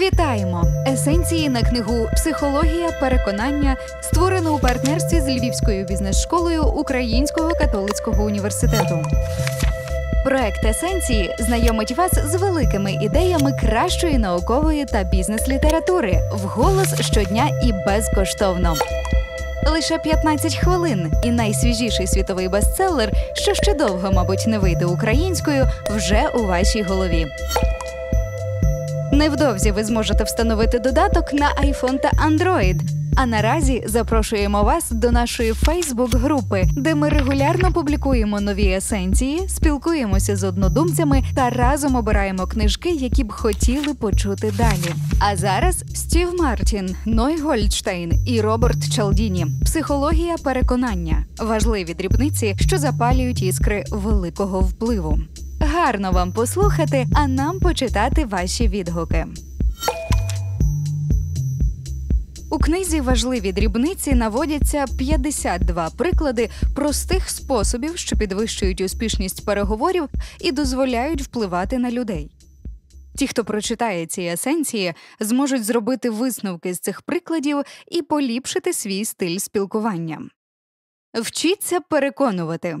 Вітаємо! Есенції на книгу Психологія переконання створено у партнерстві з Львівською бізнес-школою Українського католицького університету. Проект Есенції знайомить вас з великими ідеями кращої наукової та бізнес-літератури вголос щодня і безкоштовно. Лише 15 хвилин, і найсвіжіший світовий бестселер, що ще довго, мабуть, не вийде українською, вже у вашій голові. Невдовзі ви зможете встановити додаток на iPhone та Android. А наразі запрошуємо вас до нашої Фейсбук-групи, де ми регулярно публікуємо нові есенції, спілкуємося з однодумцями та разом обираємо книжки, які б хотіли почути далі. А зараз Стів Мартін, Ной Гольдштейн і Роберт Чалдіні. Психологія переконання важливі дрібниці, що запалюють іскри великого впливу. Гарно вам послухати, а нам почитати ваші відгуки. У книзі важливі дрібниці наводяться 52 приклади простих способів, що підвищують успішність переговорів і дозволяють впливати на людей. Ті, хто прочитає ці есенції, зможуть зробити висновки з цих прикладів і поліпшити свій стиль спілкування. Вчіться переконувати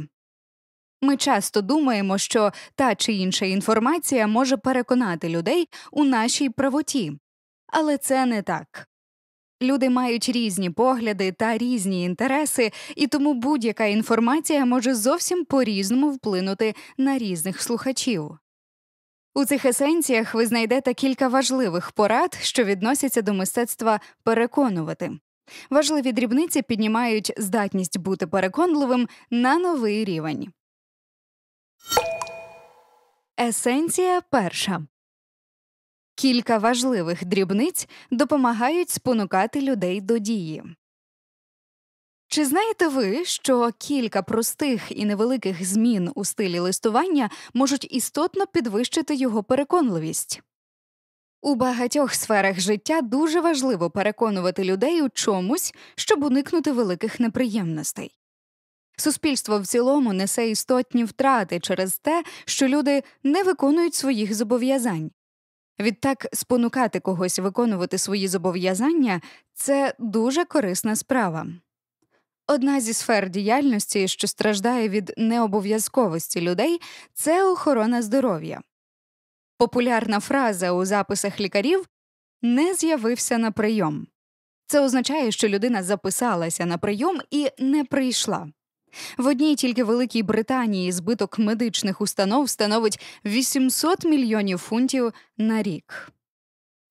ми часто думаємо, що та чи інша інформація може переконати людей у нашій правоті, але це не так. Люди мають різні погляди та різні інтереси, і тому будь-яка інформація може зовсім по різному вплинути на різних слухачів. У цих есенціях ви знайдете кілька важливих порад, що відносяться до мистецтва переконувати. Важливі дрібниці піднімають здатність бути переконливим на новий рівень. Есенція перша кілька важливих дрібниць допомагають спонукати людей до дії. Чи знаєте ви, що кілька простих і невеликих змін у стилі листування можуть істотно підвищити його переконливість? У багатьох сферах життя дуже важливо переконувати людей у чомусь, щоб уникнути великих неприємностей. Суспільство в цілому несе істотні втрати через те, що люди не виконують своїх зобов'язань. Відтак спонукати когось виконувати свої зобов'язання це дуже корисна справа. Одна зі сфер діяльності, що страждає від необов'язковості людей, це охорона здоров'я. Популярна фраза у записах лікарів не з'явився на прийом. Це означає, що людина записалася на прийом і не прийшла. В одній тільки Великій Британії збиток медичних установ становить 800 мільйонів фунтів на рік.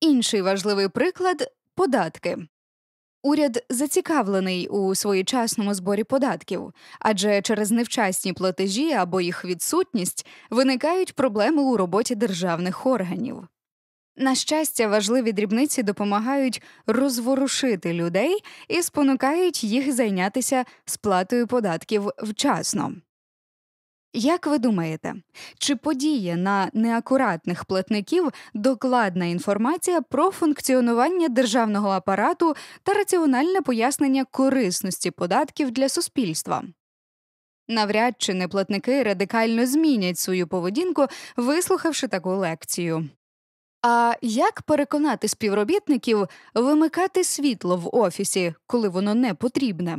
Інший важливий приклад податки. Уряд зацікавлений у своєчасному зборі податків, адже через невчасні платежі або їх відсутність виникають проблеми у роботі державних органів. На щастя, важливі дрібниці допомагають розворушити людей і спонукають їх зайнятися сплатою податків вчасно. Як ви думаєте, чи подіє на неакуратних платників докладна інформація про функціонування державного апарату та раціональне пояснення корисності податків для суспільства? Навряд чи неплатники радикально змінять свою поведінку, вислухавши таку лекцію. А як переконати співробітників вимикати світло в офісі, коли воно не потрібне?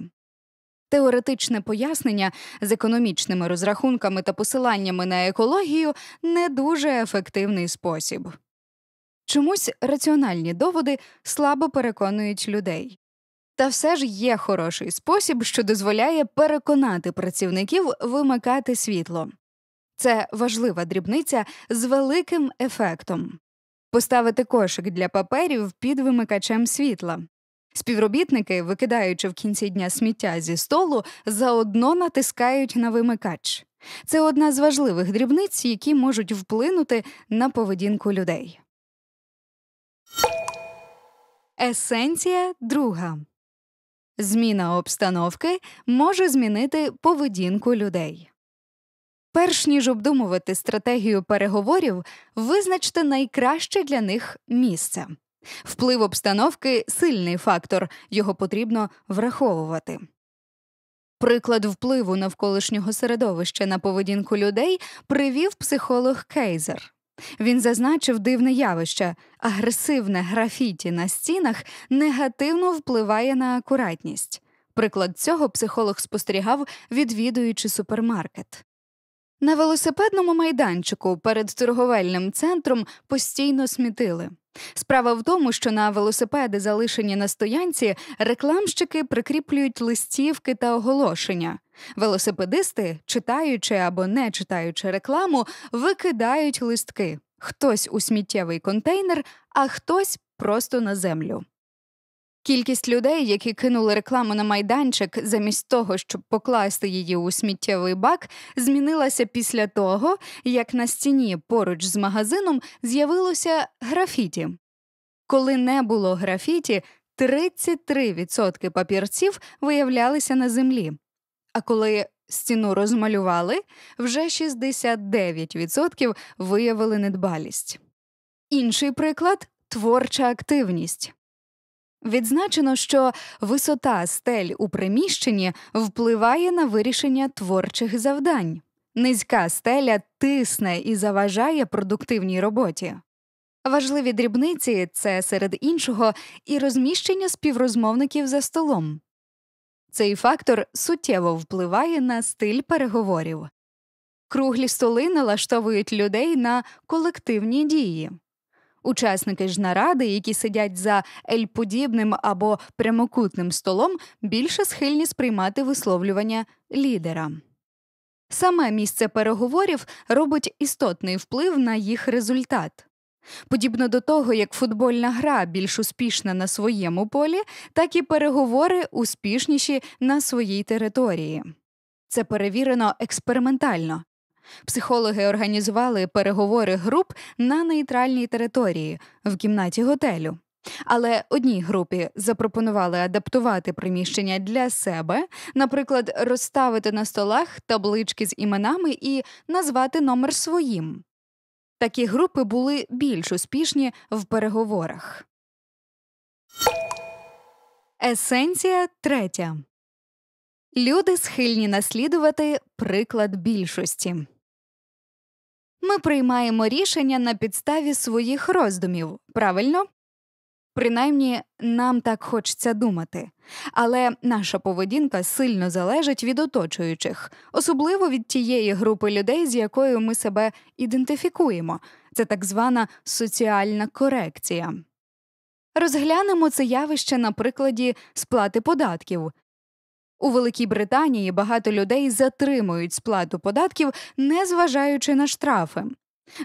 Теоретичне пояснення з економічними розрахунками та посиланнями на екологію не дуже ефективний спосіб. Чомусь раціональні доводи слабо переконують людей. Та все ж є хороший спосіб, що дозволяє переконати працівників вимикати світло. Це важлива дрібниця з великим ефектом поставити кошик для паперів під вимикачем світла. Співробітники, викидаючи в кінці дня сміття зі столу, заодно натискають на вимикач. Це одна з важливих дрібниць, які можуть вплинути на поведінку людей. Есенція друга зміна обстановки може змінити поведінку людей. Перш ніж обдумувати стратегію переговорів, визначте найкраще для них місце. Вплив обстановки сильний фактор, його потрібно враховувати. Приклад впливу навколишнього середовища на поведінку людей привів психолог Кейзер. Він зазначив дивне явище агресивне графіті на стінах негативно впливає на акуратність. Приклад цього психолог спостерігав, відвідуючи супермаркет. На велосипедному майданчику перед торговельним центром постійно смітили. Справа в тому, що на велосипеди, залишені на стоянці, рекламщики прикріплюють листівки та оголошення. Велосипедисти, читаючи або не читаючи рекламу, викидають листки. Хтось у сміттєвий контейнер, а хтось просто на землю. Кількість людей, які кинули рекламу на майданчик, замість того, щоб покласти її у сміттєвий бак, змінилася після того, як на стіні поруч з магазином з'явилося графіті. Коли не було графіті, 33% папірців виявлялися на землі. А коли стіну розмалювали, вже 69% виявили недбалість. Інший приклад творча активність. Відзначено, що висота стель у приміщенні впливає на вирішення творчих завдань. Низька стеля тисне і заважає продуктивній роботі. Важливі дрібниці це серед іншого і розміщення співрозмовників за столом. Цей фактор суттєво впливає на стиль переговорів. Круглі столи налаштовують людей на колективні дії. Учасники ж наради, які сидять за ельподібним або прямокутним столом, більше схильні сприймати висловлювання лідера. Саме місце переговорів робить істотний вплив на їх результат. Подібно до того, як футбольна гра більш успішна на своєму полі, так і переговори успішніші на своїй території. Це перевірено експериментально. Психологи організували переговори груп на нейтральній території в кімнаті готелю. Але одній групі запропонували адаптувати приміщення для себе, наприклад, розставити на столах таблички з іменами і назвати номер своїм. Такі групи були більш успішні в переговорах. Есенція третя люди схильні наслідувати приклад більшості. Ми приймаємо рішення на підставі своїх роздумів, правильно? Принаймні, нам так хочеться думати, але наша поведінка сильно залежить від оточуючих, особливо від тієї групи людей, з якою ми себе ідентифікуємо. Це так звана соціальна корекція. Розглянемо це явище на прикладі сплати податків. У Великій Британії багато людей затримують сплату податків, незважаючи на штрафи.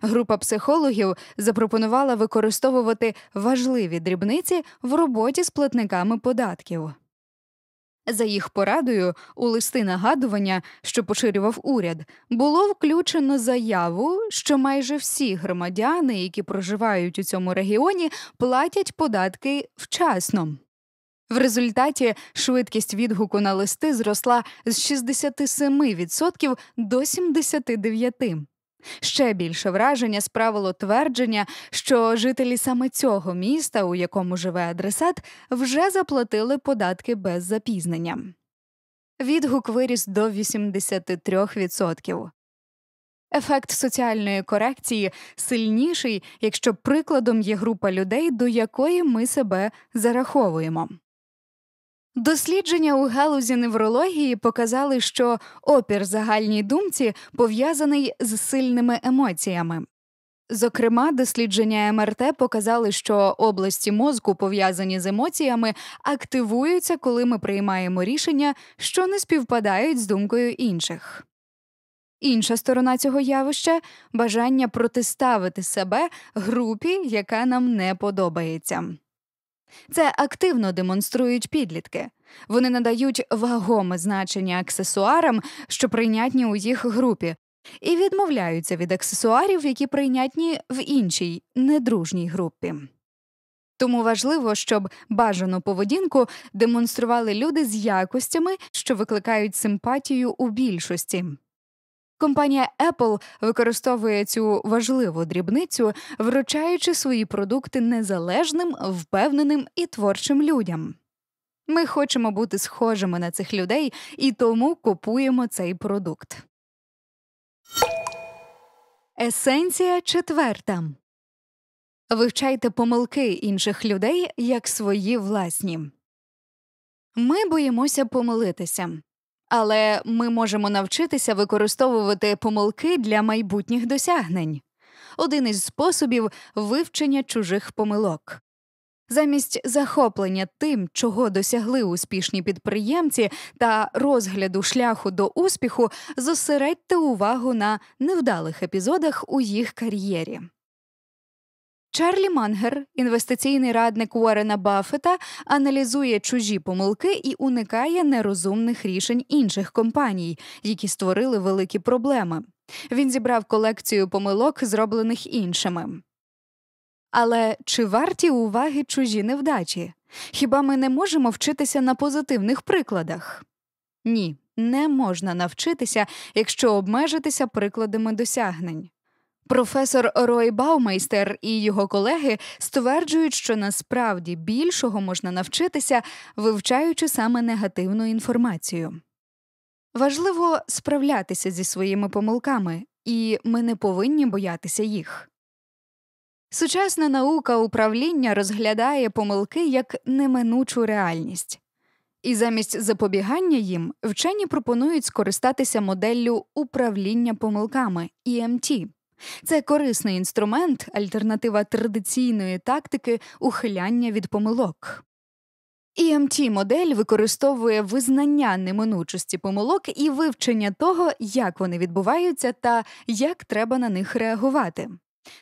Група психологів запропонувала використовувати важливі дрібниці в роботі з платниками податків. За їх порадою, у листи нагадування, що поширював уряд, було включено заяву, що майже всі громадяни, які проживають у цьому регіоні, платять податки вчасно. В результаті швидкість відгуку на листи зросла з 67% до 79%. Ще більше враження справило твердження, що жителі саме цього міста, у якому живе адресат, вже заплатили податки без запізнення. Відгук виріс до 83%. Ефект соціальної корекції сильніший, якщо прикладом є група людей, до якої ми себе зараховуємо. Дослідження у галузі неврології показали, що опір загальній думці пов'язаний з сильними емоціями. Зокрема, дослідження МРТ показали, що області мозку, пов'язані з емоціями, активуються, коли ми приймаємо рішення, що не співпадають з думкою інших. Інша сторона цього явища бажання протиставити себе групі, яка нам не подобається. Це активно демонструють підлітки. Вони надають вагоме значення аксесуарам, що прийнятні у їх групі, і відмовляються від аксесуарів, які прийнятні в іншій недружній групі. Тому важливо, щоб бажану поведінку демонстрували люди з якостями, що викликають симпатію у більшості. Компанія Apple використовує цю важливу дрібницю, вручаючи свої продукти незалежним, впевненим і творчим людям. Ми хочемо бути схожими на цих людей і тому купуємо цей продукт. Есенція четверта вивчайте помилки інших людей як свої власні. Ми боїмося помилитися але ми можемо навчитися використовувати помилки для майбутніх досягнень один із способів вивчення чужих помилок. Замість захоплення тим, чого досягли успішні підприємці та розгляду шляху до успіху, зосередьте увагу на невдалих епізодах у їх кар'єрі. Чарлі Мангер, інвестиційний радник Уоррена Баффета, аналізує чужі помилки і уникає нерозумних рішень інших компаній, які створили великі проблеми. Він зібрав колекцію помилок, зроблених іншими. Але чи варті уваги чужі невдачі? Хіба ми не можемо вчитися на позитивних прикладах? Ні, не можна навчитися, якщо обмежитися прикладами досягнень. Професор Рой Баумейстер і його колеги стверджують, що насправді більшого можна навчитися, вивчаючи саме негативну інформацію. Важливо справлятися зі своїми помилками, і ми не повинні боятися їх. Сучасна наука управління розглядає помилки як неминучу реальність, і замість запобігання їм вчені пропонують скористатися моделлю управління помилками EMT. Це корисний інструмент, альтернатива традиційної тактики ухиляння від помилок. emt модель використовує визнання неминучості помилок і вивчення того, як вони відбуваються та як треба на них реагувати.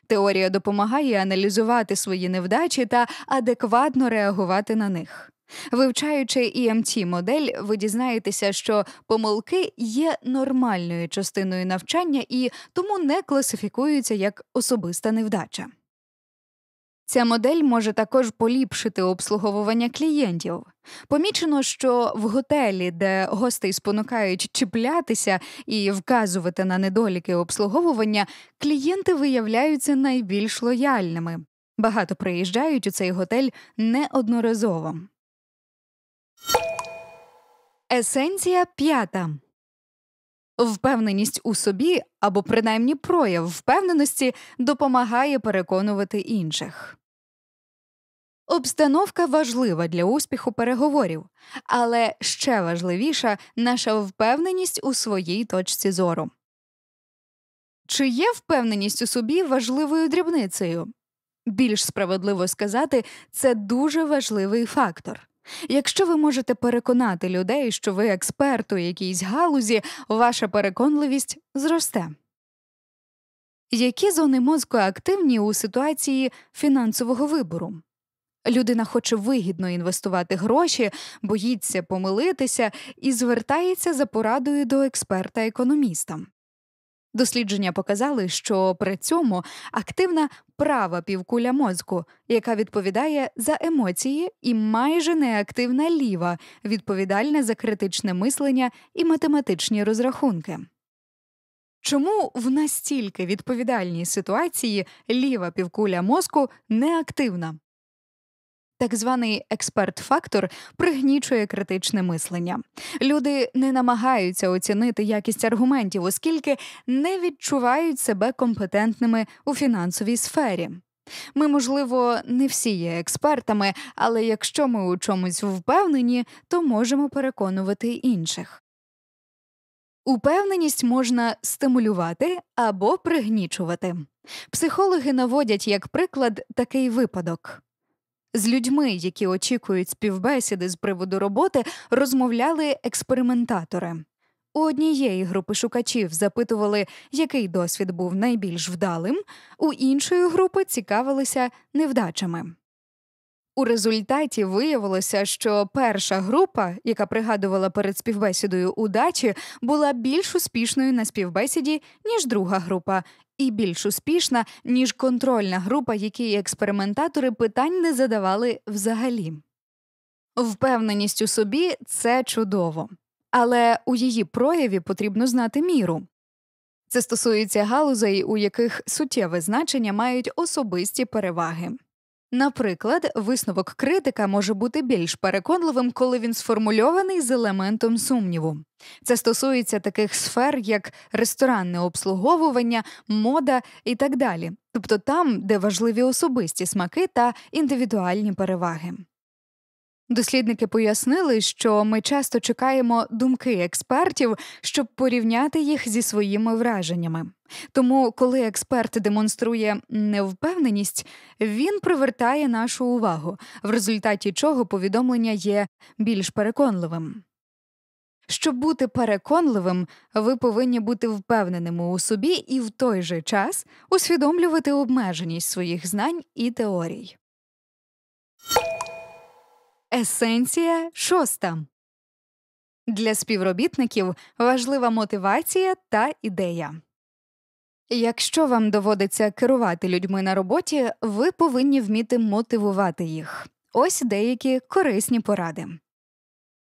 Теорія допомагає аналізувати свої невдачі та адекватно реагувати на них. Вивчаючи emt модель, ви дізнаєтеся, що помилки є нормальною частиною навчання і тому не класифікуються як особиста невдача. Ця модель може також поліпшити обслуговування клієнтів. Помічено, що в готелі, де гостей спонукають чіплятися і вказувати на недоліки обслуговування, клієнти виявляються найбільш лояльними. Багато приїжджають у цей готель неодноразово. Есенція п'ята впевненість у собі або принаймні прояв впевненості допомагає переконувати інших. Обстановка важлива для успіху переговорів, але ще важливіша наша впевненість у своїй точці зору. Чи є впевненість у собі важливою дрібницею? Більш справедливо сказати, це дуже важливий фактор. Якщо ви можете переконати людей, що ви експерт у якійсь галузі, ваша переконливість зросте. Які зони мозку активні у ситуації фінансового вибору? Людина хоче вигідно інвестувати гроші, боїться помилитися і звертається за порадою до експерта економіста. Дослідження показали, що при цьому активна права півкуля мозку, яка відповідає за емоції, і майже неактивна ліва, відповідальна за критичне мислення і математичні розрахунки. Чому в настільки відповідальній ситуації ліва півкуля мозку неактивна? так званий експерт-фактор пригнічує критичне мислення. Люди не намагаються оцінити якість аргументів, оскільки не відчувають себе компетентними у фінансовій сфері. Ми, можливо, не всі є експертами, але якщо ми у чомусь впевнені, то можемо переконувати інших. Упевненість можна стимулювати або пригнічувати. Психологи наводять як приклад такий випадок. З людьми, які очікують співбесіди з приводу роботи, розмовляли експериментатори. У однієї групи шукачів запитували, який досвід був найбільш вдалим, у іншої групи цікавилися невдачами. У результаті виявилося, що перша група, яка пригадувала перед співбесідою удачі, була більш успішною на співбесіді, ніж друга група, і більш успішна, ніж контрольна група, якій експериментатори питань не задавали взагалі. Впевненість у собі це чудово, але у її прояві потрібно знати міру. Це стосується галузей, у яких суттєве значення мають особисті переваги. Наприклад, висновок критика може бути більш переконливим, коли він сформульований з елементом сумніву. Це стосується таких сфер, як ресторанне обслуговування, мода і так далі, тобто там, де важливі особисті смаки та індивідуальні переваги. Дослідники пояснили, що ми часто чекаємо думки експертів, щоб порівняти їх зі своїми враженнями. Тому, коли експерт демонструє невпевненість, він привертає нашу увагу, в результаті чого повідомлення є більш переконливим. Щоб бути переконливим, ви повинні бути впевненими у собі і в той же час усвідомлювати обмеженість своїх знань і теорій. Есенція шоста для співробітників важлива мотивація та ідея. Якщо вам доводиться керувати людьми на роботі, ви повинні вміти мотивувати їх. Ось деякі корисні поради.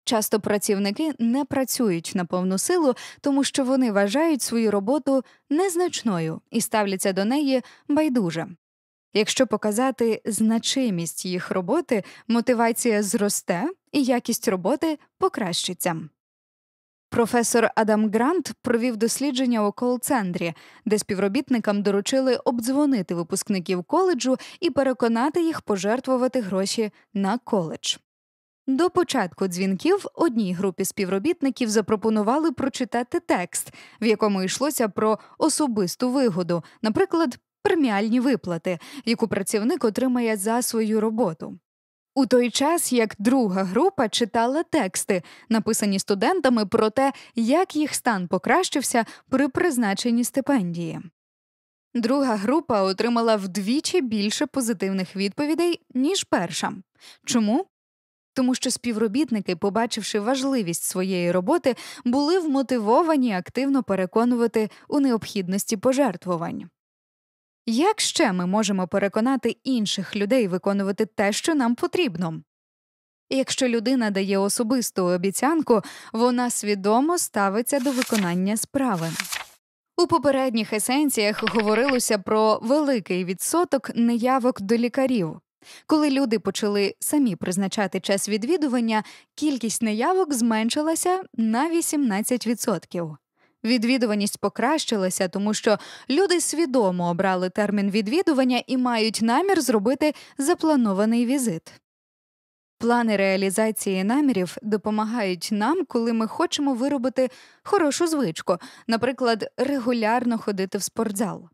Часто працівники не працюють на повну силу, тому що вони вважають свою роботу незначною і ставляться до неї байдуже. Якщо показати значимість їх роботи, мотивація зросте і якість роботи покращиться. Професор Адам Грант провів дослідження у кол-центрі, де співробітникам доручили обдзвонити випускників коледжу і переконати їх пожертвувати гроші на коледж. До початку дзвінків одній групі співробітників запропонували прочитати текст, в якому йшлося про особисту вигоду, наприклад, преміальні виплати, яку працівник отримає за свою роботу у той час як друга група читала тексти, написані студентами про те, як їх стан покращився при призначенні стипендії. Друга група отримала вдвічі більше позитивних відповідей, ніж перша. Чому? Тому що співробітники, побачивши важливість своєї роботи, були вмотивовані активно переконувати у необхідності пожертвувань. Як ще ми можемо переконати інших людей виконувати те, що нам потрібно? Якщо людина дає особисту обіцянку, вона свідомо ставиться до виконання справи. У попередніх есенціях говорилося про великий відсоток неявок до лікарів. Коли люди почали самі призначати час відвідування, кількість неявок зменшилася на 18%. Відвідуваність покращилася, тому що люди свідомо обрали термін відвідування і мають намір зробити запланований візит. Плани реалізації намірів допомагають нам, коли ми хочемо виробити хорошу звичку, наприклад, регулярно ходити в спортзал.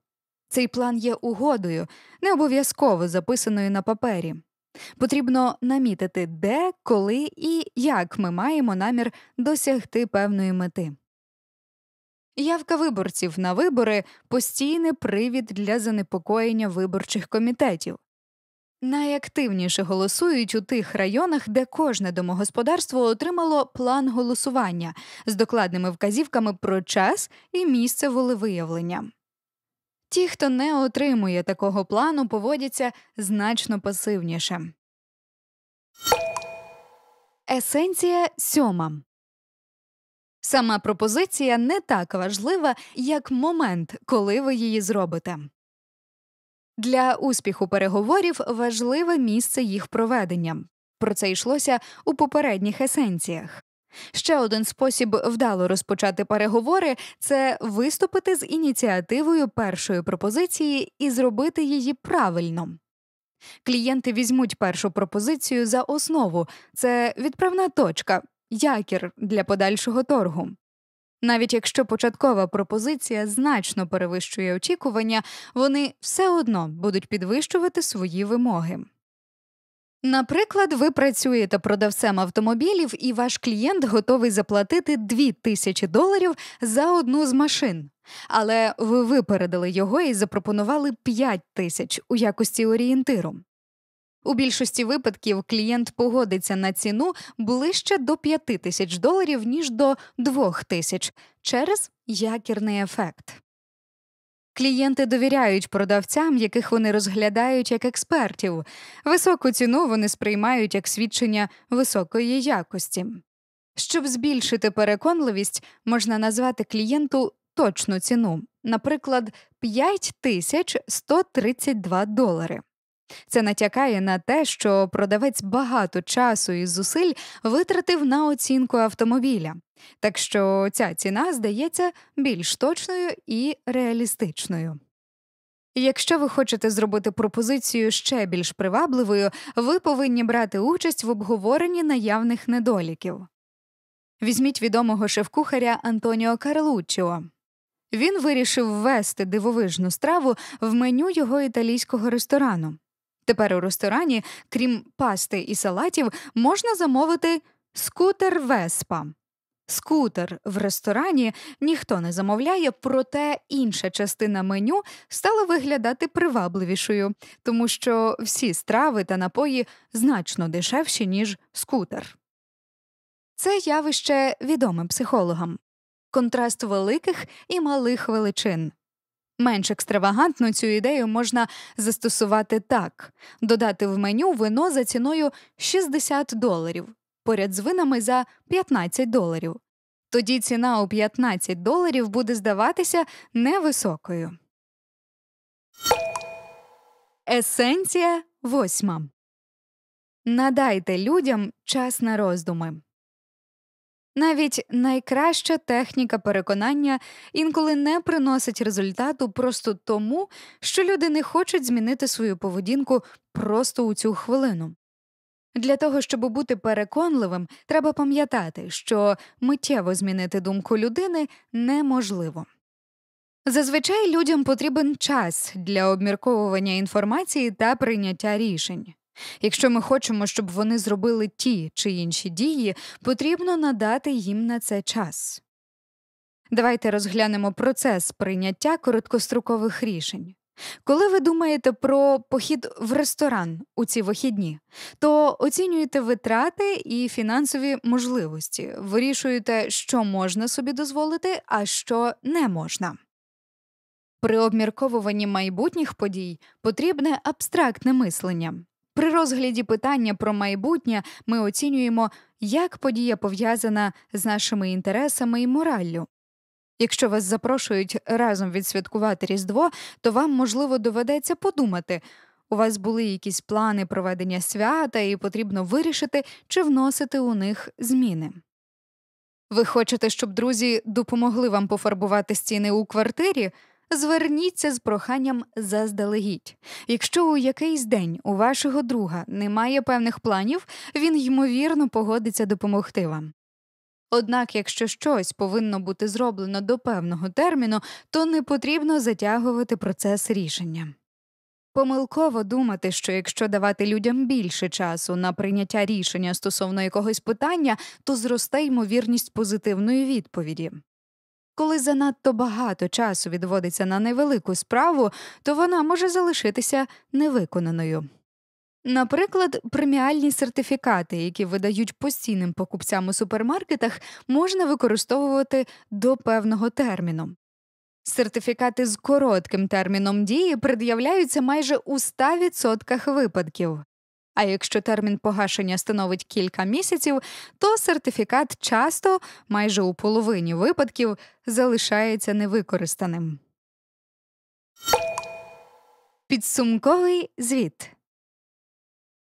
Цей план є угодою, не обов'язково записаною на папері. Потрібно намітити, де, коли і як ми маємо намір досягти певної мети. Явка виборців на вибори постійний привід для занепокоєння виборчих комітетів. Найактивніше голосують у тих районах, де кожне домогосподарство отримало план голосування з докладними вказівками про час і місце волевиявлення. Ті, хто не отримує такого плану, поводяться значно пасивніше. Есенція сьома Сама пропозиція не так важлива, як момент, коли ви її зробите. Для успіху переговорів важливе місце їх проведення. Про це йшлося у попередніх есенціях. Ще один спосіб вдало розпочати переговори це виступити з ініціативою першої пропозиції і зробити її правильно. Клієнти візьмуть першу пропозицію за основу, це відправна точка, якір для подальшого торгу. Навіть якщо початкова пропозиція значно перевищує очікування, вони все одно будуть підвищувати свої вимоги. Наприклад, ви працюєте продавцем автомобілів, і ваш клієнт готовий заплатити 2000 доларів за одну з машин. Але ви випередили його і запропонували 5 тисяч у якості орієнтиру. У більшості випадків клієнт погодиться на ціну ближче до 5 тисяч доларів, ніж до 2 тисяч через якірний ефект. Клієнти довіряють продавцям, яких вони розглядають як експертів. Високу ціну вони сприймають як свідчення високої якості. Щоб збільшити переконливість, можна назвати клієнту точну ціну, наприклад, 5132 долари. Це натякає на те, що продавець багато часу і зусиль витратив на оцінку автомобіля, так що ця ціна здається більш точною і реалістичною. Якщо ви хочете зробити пропозицію ще більш привабливою, ви повинні брати участь в обговоренні наявних недоліків. Візьміть відомого шеф-кухаря Антоніо Карлуччіо. Він вирішив ввести дивовижну страву в меню його італійського ресторану. Тепер у ресторані, крім пасти і салатів, можна замовити скутер Веспа. Скутер в ресторані ніхто не замовляє, проте інша частина меню стала виглядати привабливішою, тому що всі страви та напої значно дешевші, ніж скутер. Це явище відоме психологам контраст великих і малих величин. Менш екстравагантно цю ідею можна застосувати так: додати в меню вино за ціною 60 доларів поряд з винами за 15 доларів. Тоді ціна у 15 доларів буде здаватися невисокою. Есенція восьма. Надайте людям час на роздуми. Навіть найкраща техніка переконання інколи не приносить результату просто тому, що люди не хочуть змінити свою поведінку просто у цю хвилину. Для того, щоб бути переконливим, треба пам'ятати, що миттєво змінити думку людини неможливо. Зазвичай людям потрібен час для обмірковування інформації та прийняття рішень. Якщо ми хочемо, щоб вони зробили ті чи інші дії, потрібно надати їм на це час. Давайте розглянемо процес прийняття короткострокових рішень. Коли ви думаєте про похід в ресторан у ці вихідні, то оцінюєте витрати і фінансові можливості, вирішуєте, що можна собі дозволити, а що не можна. При обмірковуванні майбутніх подій потрібне абстрактне мислення. При розгляді питання про майбутнє ми оцінюємо, як подія пов'язана з нашими інтересами і мораллю. Якщо вас запрошують разом відсвяткувати Різдво, то вам, можливо, доведеться подумати у вас були якісь плани проведення свята, і потрібно вирішити, чи вносити у них зміни. Ви хочете, щоб друзі допомогли вам пофарбувати стіни у квартирі? Зверніться з проханням заздалегідь. Якщо у якийсь день у вашого друга немає певних планів, він ймовірно погодиться допомогти вам. Однак, якщо щось повинно бути зроблено до певного терміну, то не потрібно затягувати процес рішення. Помилково думати, що якщо давати людям більше часу на прийняття рішення стосовно якогось питання, то зросте ймовірність позитивної відповіді. Коли занадто багато часу відводиться на невелику справу, то вона може залишитися невиконаною. Наприклад, преміальні сертифікати, які видають постійним покупцям у супермаркетах, можна використовувати до певного терміну. Сертифікати з коротким терміном дії пред'являються майже у 100% випадків. А якщо термін погашення становить кілька місяців, то сертифікат часто, майже у половині випадків, залишається невикористаним. Підсумковий звіт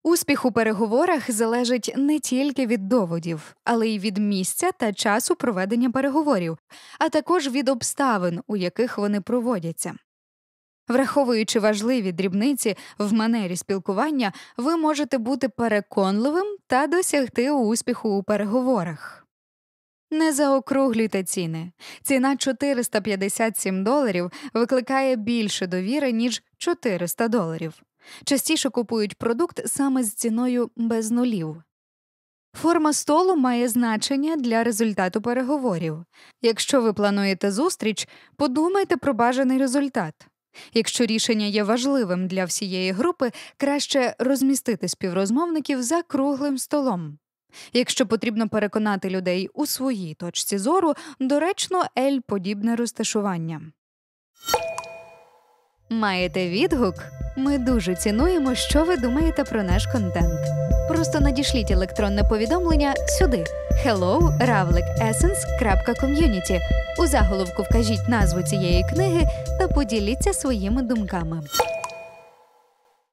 успіх у переговорах залежить не тільки від доводів, але й від місця та часу проведення переговорів, а також від обставин, у яких вони проводяться. Враховуючи важливі дрібниці в манері спілкування, ви можете бути переконливим та досягти успіху у переговорах. Не заокруглюйте ціни. Ціна 457 доларів викликає більше довіри, ніж 400 доларів. Частіше купують продукт саме з ціною без нулів. Форма столу має значення для результату переговорів. Якщо ви плануєте зустріч, подумайте про бажаний результат. Якщо рішення є важливим для всієї групи, краще розмістити співрозмовників за круглим столом. Якщо потрібно переконати людей у своїй точці зору, доречно ель подібне розташування. Маєте відгук? Ми дуже цінуємо, що ви думаєте про наш контент. Просто надішліть електронне повідомлення сюди hello.ravlikessence.community. У заголовку вкажіть назву цієї книги та поділіться своїми думками.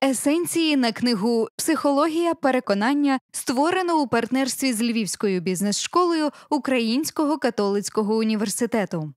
Есенції на книгу Психологія переконання створено у партнерстві з Львівською бізнес-школою Українського католицького університету.